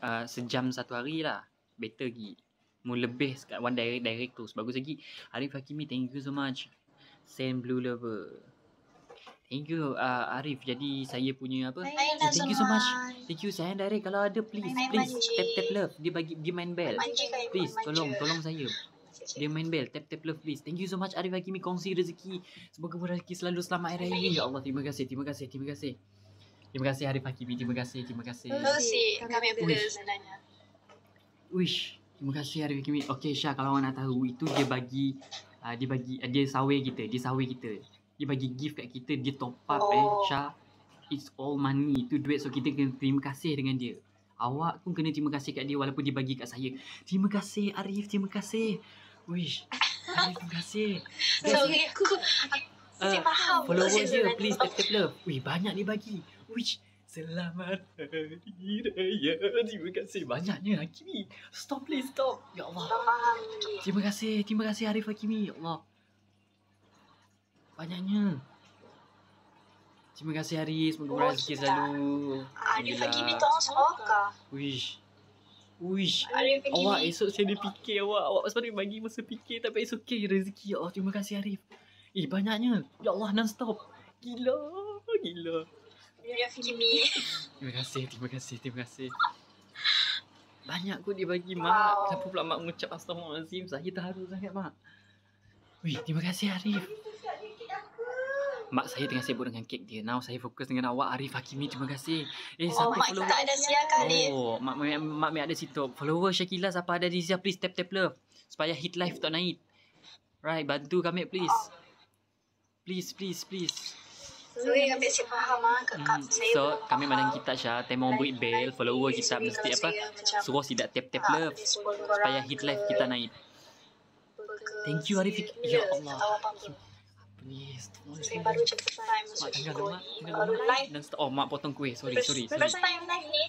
Uh, sejam satu hari lah Better lagi Mu lebih sekat one direct, direct tu Sebagus lagi Arif Hakimi thank you so much Same blue lover Thank you uh, Arif Jadi saya punya apa so, Thank you so much Thank you saya direct Kalau ada please main Please manji. tap tap love Dia bagi dia main bell manji, Please manji. tolong tolong saya dia main bell Tap tap love please Thank you so much Arif Hakimi Kongsi rezeki Semoga rezeki selalu selamat air ini Ya Allah Terima kasih Terima kasih, terima kasih. Terima kasih Harif Hakimi Terima kasih Terima kasih Terima kasih Kami berdua sebenarnya Wish Terima kasih Harif Hakimi Okay Syah Kalau orang nak tahu Itu dia bagi uh, Dia bagi uh, Dia sawe kita Dia sawe kita Dia bagi gift kat kita Dia top up eh. oh. eh Syah It's all money Itu duit So kita kena terima kasih dengan dia Awak pun kena terima kasih kat dia Walaupun dia bagi kat saya Terima kasih Arif Terima kasih Wish Arif terima kasih Sorry aku Saya ah, faham Follow dia please Tip tip love Wih banyak dia bagi Wish Selamat Hari Raya Terima kasih banyaknya Hakimi Stop please stop Ya Allah Terima kasih Terima kasih Arif Hakimi Ya Allah Banyaknya Terima kasih Hari Semoga berhasil oh, rezeki selalu Arif Hakimi tolong semoga Wish Wish Awak esok saya ada fikir awak Awak pasal dia bagi masa fikir Tapi it's okay rezeki Ya Allah terima kasih Arif Eh banyaknya Ya Allah non stop Gila Gila dia fikir mi Terima kasih Terima kasih Terima kasih Banyak kot dia bagi wow. mak Kenapa pula mak mengucap Astagfirullahaladzim Saya terharu sangat mak Wih terima kasih Arif Mak saya tengah sibuk dengan kek dia. Now saya fokus dengan awak Arif Hakimi. Terima kasih. Eh, oh, siapa oh, Mak tak ada siapa kali. Oh, mak mak mak, mak ada situ. Follower Syakila siapa ada di Rizia please tap tap love supaya hit live tak naik. Right, bantu kami please. Please please please. So, ah, hmm, kami mandi ah, kita Syah, tema ah, orang buat bail, follower kita mesti apa, suruh tidak tap-tap love, supaya hit life kita naik. Thank you Arifik. Ya Allah. Please, tolong saya. Mak tinggal lemak, tinggal lemak. Dan setelah, oh mak potong kuih, sorry, sorry. First time naik ni.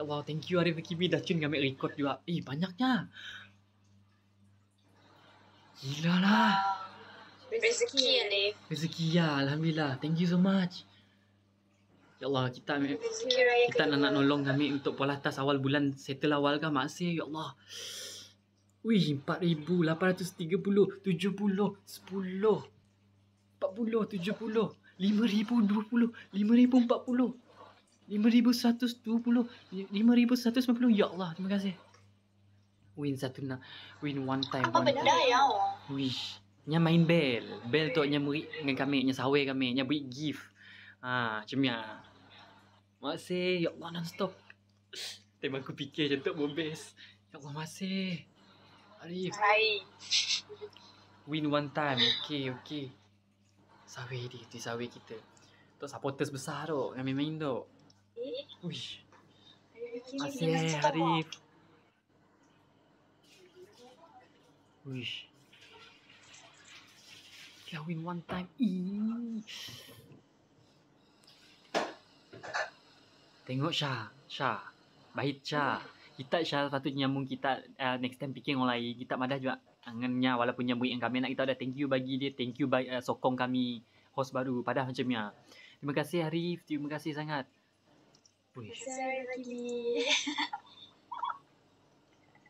Ya Allah, thank you Arifik, Kimi, dah cun ngambil record juga. Eh, banyaknya. Gila lah. Rezeki ya, Rezeki ya, Alhamdulillah. Thank you so much. Ya Allah, kita ambil, kita nak, nak nolong kami untuk pola tas awal bulan setelah awal kan masih ya Allah. Wih, 4,830, 70, 10, 40, 70, 5,020, 5,040, 5120 5190 ya Allah, terima kasih. Win satu nak, win one time, one time. Apa benda ya Allah? nya main bel bel tu nya murid dengan kami nya sawe kami nya buat gift ha macam ya ha. masih ya Allah non stop tema aku fikir macam tu bombes ya Allah masih Arif hai win one time okey okey sawe di di sawe kita tu supporters besar tu kami main tu eh wish masih Arif wish go win one time. Tengok Shah. Shah. Baik Shah. Kita Shah patut nyambung kita uh, next time picking orang lain. Kita madah juga. Angannya walaupun nyambung yang kami nak kita dah thank you bagi dia. Thank you bagi uh, sokong kami host baru. Padahal macamnya. Ah. Terima kasih Harif. Terima kasih sangat. Terima kasih lagi.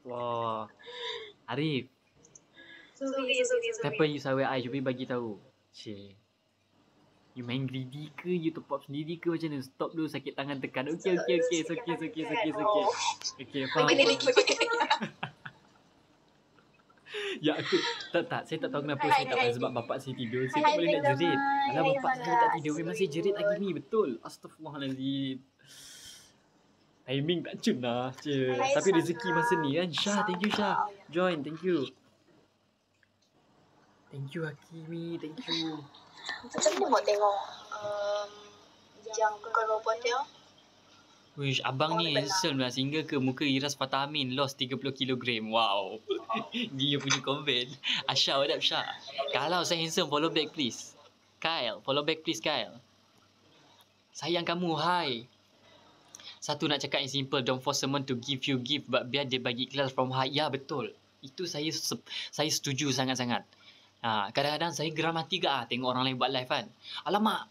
Wah. Arif, sorry, sorry, sorry. Siapa you sawai I? Cuba bagi tahu. Cie. You main greedy ke? You top up sendiri ke? Macam mana? Stop dulu sakit tangan tekan. Okay, okay, okay. okay. It's okay, it's okay, it's okay, it's okay. Okay, faham. Ya aku tak tak saya tak tahu kenapa saya tak sebab bapak saya tidur saya tak boleh nak jerit. Kalau bapak saya tak tidur memang saya jerit lagi ni betul. Astaghfirullahaladzim. Timing tak cun lah Tapi rezeki masa ni kan Syah thank you Syah Join thank you Thank you Hakimi, thank you. Macam mana nak tengok um, yang kalau buat tengok? Wish, abang ni handsome lah. Sehingga ke muka Iras patamin, Amin lost 30 kg. Wow. Dia punya konven. asha what up Syah? Kalau saya handsome, follow back please. Kyle, follow back please Kyle. Sayang kamu, hi. Satu nak cakap yang simple, don't force someone to give you gift but biar dia bagi kelas from high. Ya, betul. Itu saya saya setuju sangat-sangat. Ah, kadang-kadang saya geram hati ke ah, tengok orang lain buat live kan. Alamak,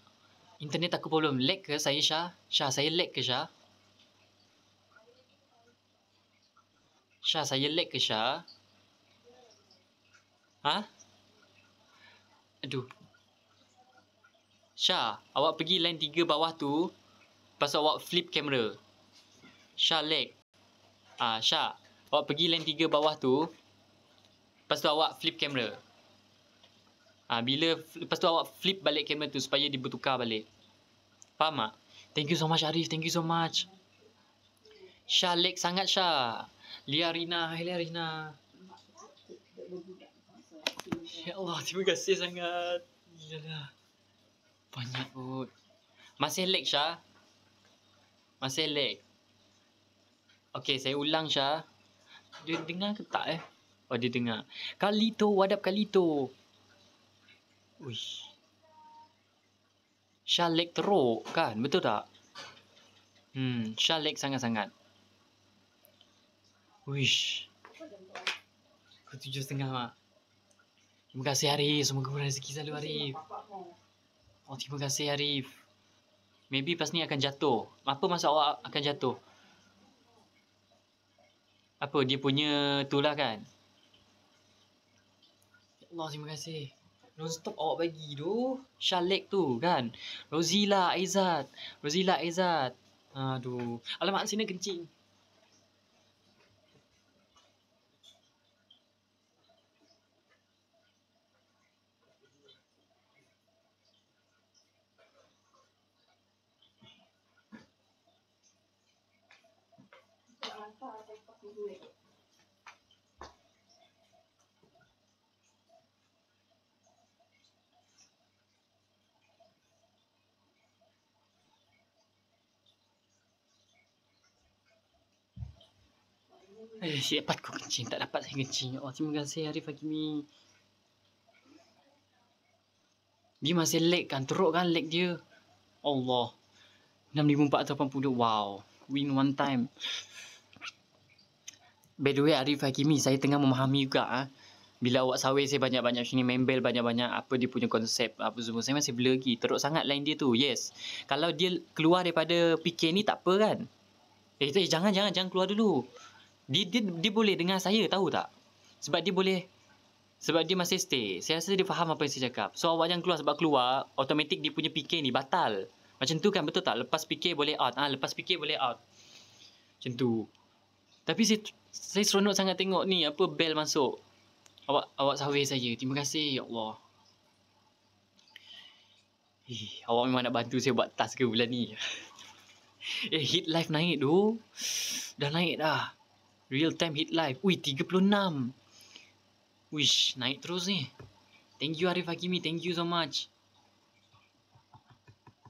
internet aku problem. Lag ke saya Syah? Syah, saya lag ke Syah? Syah, saya lag ke Syah? Ha? Aduh. Syah, awak pergi line tiga bawah tu. Pasal awak flip kamera. Syah lag. Ah, ha, Syah, awak pergi line tiga bawah tu. Pasal awak flip kamera. Ha, bila lepas tu awak flip balik kamera tu supaya dia bertukar balik. Faham tak? Thank you so much Arif, thank you so much. Syah lag sangat Syah. Lia Rina, hai Lia Rina. Ya Allah, terima kasih sangat. Ya Banyak kot. Masih lag Syah? Masih lag? Okay, saya ulang Syah. Dia dengar ke tak eh? Oh, dia dengar. Kalito, wadab Kalito. Kalito. Uish. Syalik teruk kan? Betul tak? Hmm, syalik sangat-sangat. Wish. Kau tujuh setengah, Mak. Terima kasih, Harif Semoga kau rezeki selalu, Arif. Oh, terima kasih, Harif, Maybe pas ni akan jatuh. Apa masa awak akan jatuh? Apa, dia punya tu lah kan? Ya Allah, terima kasih. Non-stop awak bagi tu Shalek tu kan Rozila Aizat Rozila Aizat Aduh Alamak sini kencing Thank you. Eh, si dapat kencing. Tak dapat saya kencing. Oh, terima kasih Arif Hakimi. Dia masih lag kan. Teruk kan lag dia. Allah. 6480. Wow. Win one time. By the way, Arif Hakimi, saya tengah memahami juga. Ha? Bila awak sawit saya banyak-banyak sini membel banyak-banyak apa dia punya konsep apa semua saya masih blur lagi teruk sangat line dia tu yes kalau dia keluar daripada PK ni tak apa kan eh, eh jangan jangan jangan keluar dulu dia, dia, dia boleh dengar saya tahu tak sebab dia boleh sebab dia masih stay saya rasa dia faham apa yang saya cakap so awak jangan keluar sebab keluar automatik dia punya fikir ni batal macam tu kan betul tak lepas fikir boleh out ah ha, lepas fikir boleh out macam tu tapi saya saya seronok sangat tengok ni apa bell masuk awak awak sahwi saya terima kasih ya Allah Eh, awak memang nak bantu saya buat task ke bulan ni. eh, hit life naik tu. Dah naik dah. Real time hit live Ui 36 Wish naik terus ni Thank you Arif Hakimi Thank you so much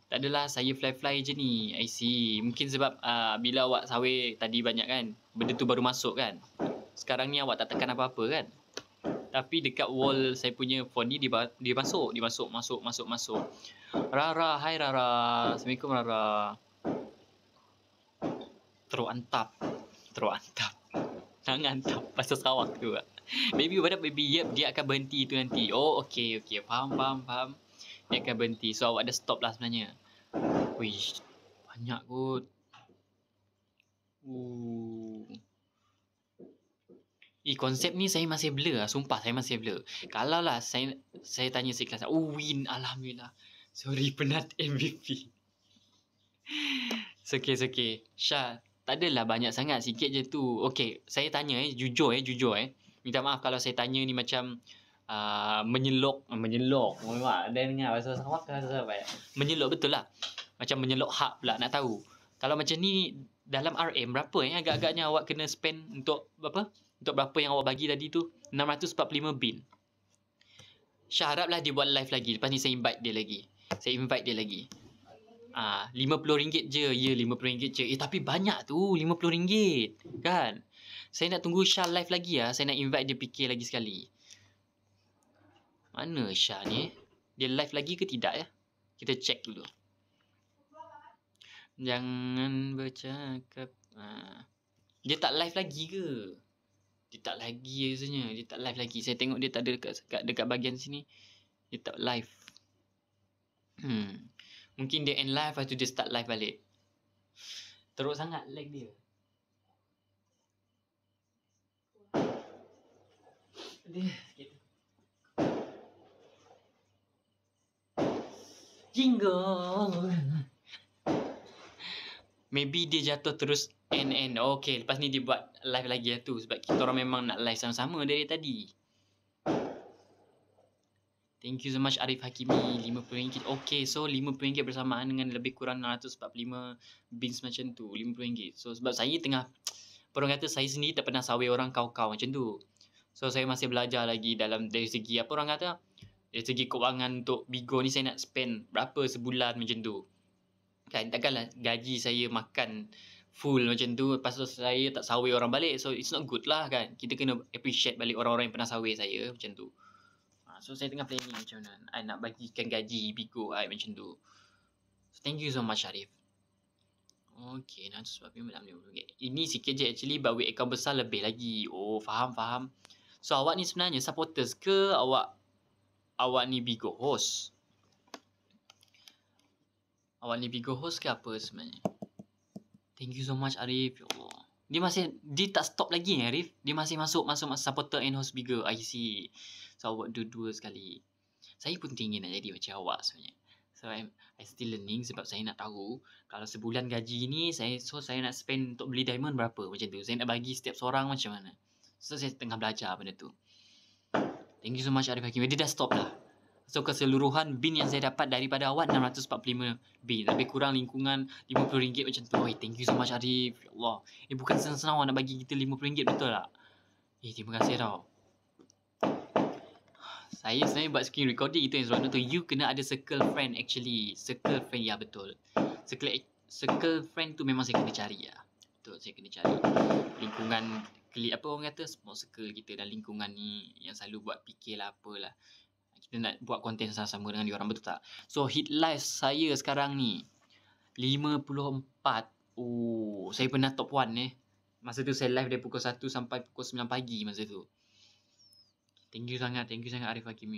Tak adalah saya fly-fly je ni I see Mungkin sebab uh, bila awak sawit tadi banyak kan Benda tu baru masuk kan Sekarang ni awak tak tekan apa-apa kan tapi dekat wall saya punya phone ni dia dia masuk, dia masuk, masuk, masuk, masuk. Rara, hai Rara. Assalamualaikum Rara. Teruk antap. Teruk antap. Tangan tak pasal sawah tu lah. Maybe what up, maybe yep dia akan berhenti tu nanti Oh okay okay faham faham faham Dia akan berhenti so awak dah stop lah sebenarnya Wish Banyak kot Ooh. Eh konsep ni saya masih blur lah Sumpah saya masih blur Kalau lah saya, saya tanya si kelas Oh win alhamdulillah Sorry penat MVP It's okay it's okay Syah tak adalah banyak sangat sikit je tu. Okay, saya tanya eh jujur eh jujur eh. Minta maaf kalau saya tanya ni macam uh, menyelok menyelok. Oh, memang dan dengar bahasa sama ke bahasa apa Menyelok betul lah. Macam menyelok hak pula nak tahu. Kalau macam ni dalam RM berapa eh agak-agaknya awak kena spend untuk apa? Untuk berapa yang awak bagi tadi tu? 645 bin. Syah haraplah dia buat live lagi. Lepas ni saya invite dia lagi. Saya invite dia lagi. Ah Uh, RM50 je Ya yeah, RM50 je Eh tapi banyak tu RM50 Kan Saya nak tunggu Shah live lagi lah Saya nak invite dia fikir lagi sekali Mana Shah ni eh? Dia live lagi ke tidak ya Kita check dulu Jangan bercakap uh. Dia tak live lagi ke Dia tak lagi sebenarnya Dia tak live lagi Saya tengok dia tak ada dekat, dekat bahagian sini Dia tak live Hmm Mungkin dia end live Lepas tu dia start live balik Teruk sangat lag dia Jingle Maybe dia jatuh terus And and Okay lepas ni dia buat live lagi lah tu Sebab kita orang memang nak live sama-sama dari tadi Thank you so much Arif Hakimi RM50 Okay so RM50 bersamaan dengan lebih kurang 645 bins macam tu RM50 So sebab saya tengah Orang kata saya sendiri tak pernah sawai orang kau-kau macam tu So saya masih belajar lagi dalam dari segi apa orang kata Dari segi kewangan untuk Bigo ni saya nak spend berapa sebulan macam tu Kan takkanlah gaji saya makan full macam tu Lepas tu saya tak sawai orang balik So it's not good lah kan Kita kena appreciate balik orang-orang yang pernah sawai saya macam tu So saya tengah planning macam mana I nak bagikan gaji Biko I macam tu So thank you so much Sharif Okay nah, so, sebab ini, okay. ini sikit je actually But with account besar lebih lagi Oh faham faham So awak ni sebenarnya supporters ke Awak Awak ni Biko host Awak ni Biko host ke apa sebenarnya Thank you so much Arif Ya Allah dia masih dia tak stop lagi ya Arif dia masih masuk masuk masuk supporter and host bigger I see so awak dua dua sekali saya pun tinggi nak jadi macam awak sebenarnya so I'm I still learning sebab saya nak tahu kalau sebulan gaji ni saya so saya nak spend untuk beli diamond berapa macam tu saya nak bagi setiap seorang macam mana so saya tengah belajar benda tu thank you so much Arif Hakim dia dah stop lah. So keseluruhan bin yang saya dapat daripada awak 645 bin Lebih kurang lingkungan RM50 macam tu Oi, Thank you so much Arif Ya Allah Eh bukan senang-senang awak nak bagi kita RM50 betul tak? Eh terima kasih tau Saya sebenarnya buat screen recording itu yang seronok tu You kena ada circle friend actually Circle friend ya betul Circle, circle friend tu memang saya kena cari ya Betul saya kena cari Lingkungan Apa orang kata Small circle kita dan lingkungan ni Yang selalu buat fikir lah apalah dia nak buat konten sama-sama dengan orang betul tak? So hit live saya sekarang ni 54. Oh, saya pernah top 1 eh. Masa tu saya live dari pukul 1 sampai pukul 9 pagi masa tu. Thank you sangat, thank you sangat Arif Hakim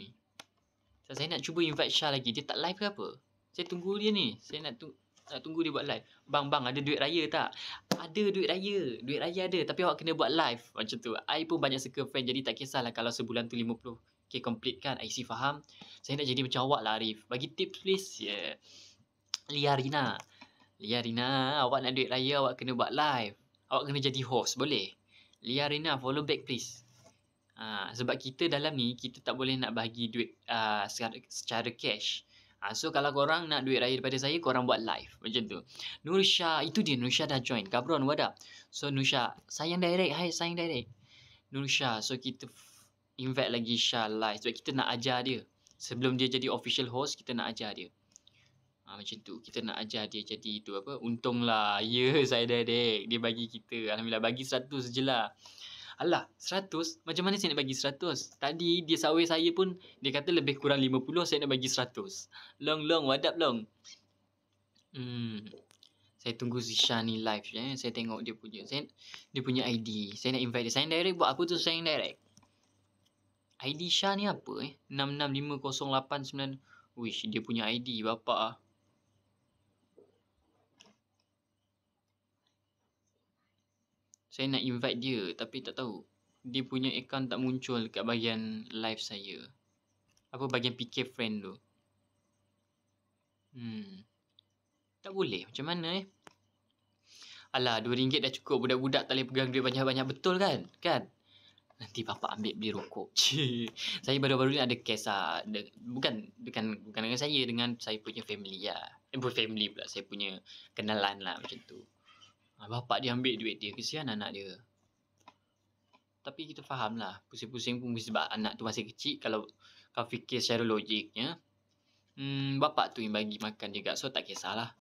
So, saya nak cuba invite Shah lagi. Dia tak live ke apa? Saya tunggu dia ni. Saya nak tu nak tunggu dia buat live. Bang bang ada duit raya tak? Ada duit raya. Duit raya ada tapi awak kena buat live macam tu. I pun banyak circle fan jadi tak kisahlah kalau sebulan tu Okay, complete kan IC faham Saya nak jadi macam awak lah Arif Bagi tips please yeah. Lia Rina Lia Rina Awak nak duit raya Awak kena buat live Awak kena jadi host Boleh Lia Rina follow back please uh, Sebab kita dalam ni Kita tak boleh nak bagi duit uh, secara, secara cash uh, So kalau korang nak duit raya daripada saya Korang buat live Macam tu Nusha Itu dia Nusha dah join Gabron what up So Nusha Sayang direct Hai sayang direct Nusha So kita invite lagi Syah live sebab kita nak ajar dia. Sebelum dia jadi official host, kita nak ajar dia. Ha, macam tu. Kita nak ajar dia jadi tu apa. Untunglah. Ya, saya dah dek. Dia bagi kita. Alhamdulillah, bagi seratus je lah. Alah, seratus? Macam mana saya nak bagi seratus? Tadi dia sawai saya pun, dia kata lebih kurang lima puluh. saya nak bagi seratus. Long, long, wadap long. Hmm. Saya tunggu Zisha ni live je. Eh. Saya tengok dia punya. Saya, dia punya ID. Saya nak invite dia. Saya direct buat apa tu? Saya direct. ID Shah ni apa eh? 665089. Wish dia punya ID bapa ah. Saya nak invite dia tapi tak tahu. Dia punya account tak muncul dekat bahagian live saya. Apa bahagian PK friend tu? Hmm. Tak boleh. Macam mana eh? Alah, RM2 dah cukup budak-budak tak boleh pegang duit banyak-banyak betul kan? Kan? Nanti bapa ambil beli rokok Cie. Saya baru-baru ni ada kes lah de- bukan, bukan dengan saya Dengan saya punya family lah Eh family pula Saya punya kenalan lah macam tu ah, Bapa dia ambil duit dia Kesian anak dia Tapi kita faham lah Pusing-pusing pun sebab anak tu masih kecil Kalau kau fikir secara logiknya hmm, Bapak tu yang bagi makan dia kat So tak kisahlah